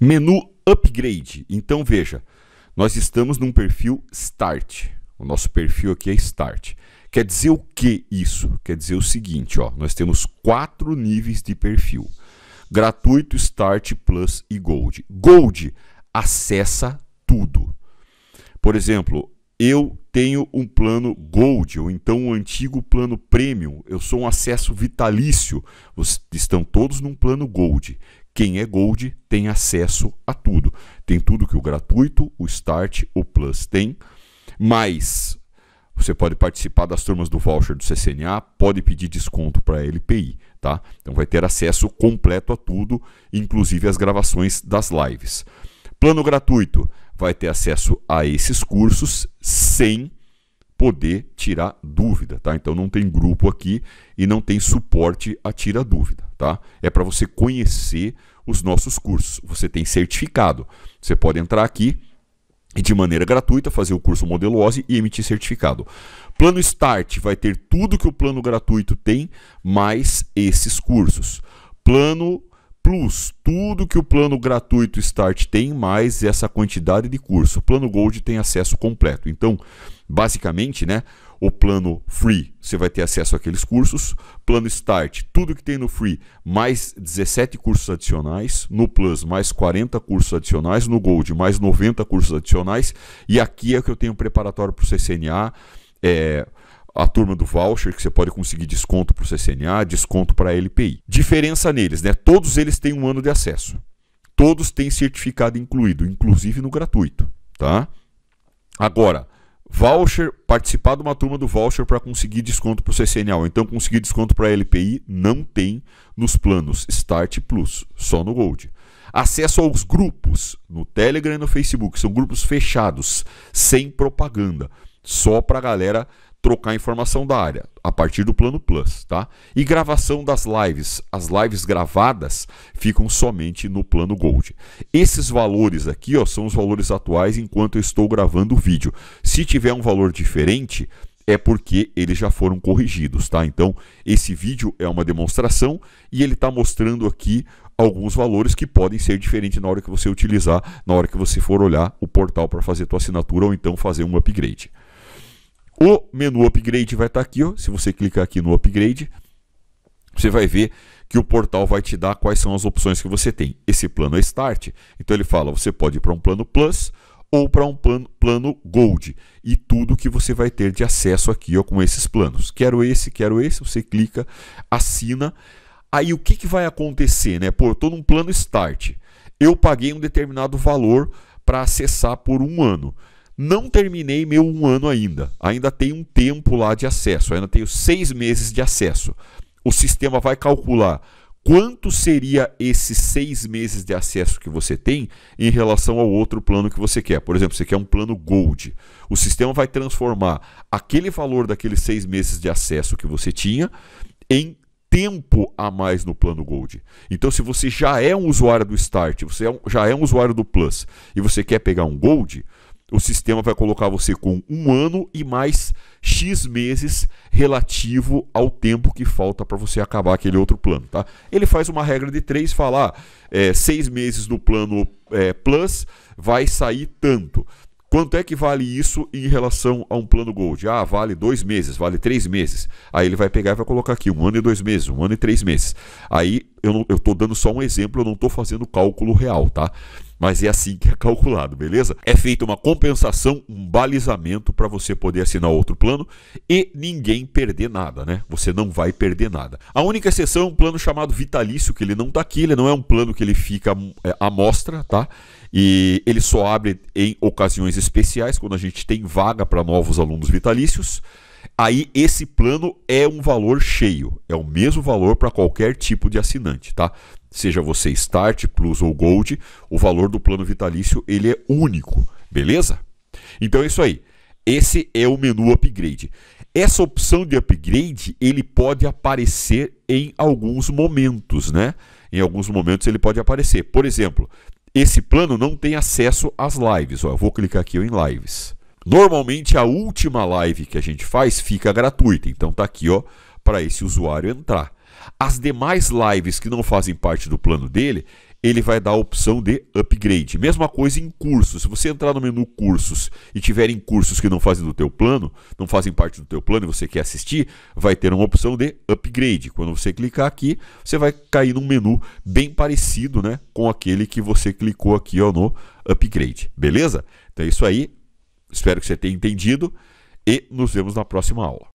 Menu upgrade. Então veja, nós estamos num perfil start. O nosso perfil aqui é start. Quer dizer o que isso? Quer dizer o seguinte, ó, nós temos quatro níveis de perfil. Gratuito, Start, Plus e Gold. Gold acessa tudo. Por exemplo, eu tenho um plano Gold, ou então um antigo plano Premium. Eu sou um acesso vitalício. Vocês estão todos num plano Gold. Quem é Gold tem acesso a tudo. Tem tudo que o gratuito, o Start, o Plus tem, mas você pode participar das turmas do voucher do CCNA, pode pedir desconto para a LPI, tá? Então vai ter acesso completo a tudo, inclusive as gravações das lives. Plano gratuito vai ter acesso a esses cursos sem poder tirar dúvida, tá? Então não tem grupo aqui e não tem suporte a tira dúvida, tá? É para você conhecer os nossos cursos. Você tem certificado. Você pode entrar aqui e de maneira gratuita fazer o curso Modelose e emitir certificado. Plano Start vai ter tudo que o plano gratuito tem, mais esses cursos. Plano Plus tudo que o plano gratuito Start tem, mais essa quantidade de curso. O plano Gold tem acesso completo. Então, basicamente, né? O plano Free, você vai ter acesso àqueles cursos. Plano Start, tudo que tem no Free, mais 17 cursos adicionais. No Plus, mais 40 cursos adicionais. No Gold, mais 90 cursos adicionais. E aqui é que eu tenho preparatório para o CCNA. É, a turma do voucher, que você pode conseguir desconto para o CCNA, desconto para a LPI. Diferença neles, né? Todos eles têm um ano de acesso. Todos têm certificado incluído, inclusive no gratuito, tá? Agora, voucher, participar de uma turma do voucher para conseguir desconto para o CCNA, ou então conseguir desconto para a LPI, não tem nos planos Start Plus, só no Gold. Acesso aos grupos no Telegram e no Facebook, são grupos fechados, sem propaganda só para a galera trocar informação da área a partir do plano Plus, tá? E gravação das lives, as lives gravadas ficam somente no plano Gold. Esses valores aqui, ó, são os valores atuais enquanto eu estou gravando o vídeo. Se tiver um valor diferente, é porque eles já foram corrigidos, tá? Então, esse vídeo é uma demonstração e ele está mostrando aqui alguns valores que podem ser diferentes na hora que você utilizar, na hora que você for olhar o portal para fazer sua assinatura ou então fazer um upgrade. O menu upgrade vai estar tá aqui, ó. se você clicar aqui no upgrade, você vai ver que o portal vai te dar quais são as opções que você tem. Esse plano é Start, então ele fala, você pode ir para um plano Plus ou para um plano, plano Gold e tudo que você vai ter de acesso aqui ó, com esses planos. Quero esse, quero esse, você clica, assina. Aí o que, que vai acontecer? Né? Pô, eu estou num plano Start. Eu paguei um determinado valor para acessar por um ano. Não terminei meu um ano ainda. Ainda tem um tempo lá de acesso. Ainda tenho seis meses de acesso. O sistema vai calcular quanto seria esses seis meses de acesso que você tem em relação ao outro plano que você quer. Por exemplo, você quer um plano Gold. O sistema vai transformar aquele valor daqueles seis meses de acesso que você tinha em tempo a mais no plano Gold. Então, se você já é um usuário do Start, você é já é um usuário do Plus e você quer pegar um Gold, o sistema vai colocar você com um ano e mais X meses relativo ao tempo que falta para você acabar aquele outro plano. Tá? Ele faz uma regra de três, falar ah, é, seis meses no plano é, Plus vai sair tanto. Quanto é que vale isso em relação a um plano Gold? Ah, vale dois meses, vale três meses. Aí ele vai pegar e vai colocar aqui um ano e dois meses, um ano e três meses. Aí eu estou dando só um exemplo, eu não estou fazendo cálculo real, tá? mas é assim que é calculado, beleza? É feita uma compensação, um balizamento para você poder assinar outro plano e ninguém perder nada, né? Você não vai perder nada. A única exceção é um plano chamado vitalício, que ele não está aqui, ele não é um plano que ele fica é, à mostra, tá? E ele só abre em ocasiões especiais, quando a gente tem vaga para novos alunos vitalícios aí esse plano é um valor cheio, é o mesmo valor para qualquer tipo de assinante, tá? Seja você Start, Plus ou Gold, o valor do plano vitalício ele é único, beleza? Então é isso aí. Esse é o menu upgrade. Essa opção de upgrade ele pode aparecer em alguns momentos, né? Em alguns momentos ele pode aparecer. Por exemplo, esse plano não tem acesso às lives. Ó, eu vou clicar aqui em lives. Normalmente a última live que a gente faz fica gratuita, então tá aqui, ó, para esse usuário entrar. As demais lives que não fazem parte do plano dele, ele vai dar a opção de upgrade. Mesma coisa em cursos. Se você entrar no menu cursos e tiverem cursos que não fazem do teu plano, não fazem parte do teu plano e você quer assistir, vai ter uma opção de upgrade. Quando você clicar aqui, você vai cair num menu bem parecido, né, com aquele que você clicou aqui ó, no upgrade. Beleza? Então é isso aí. Espero que você tenha entendido e nos vemos na próxima aula.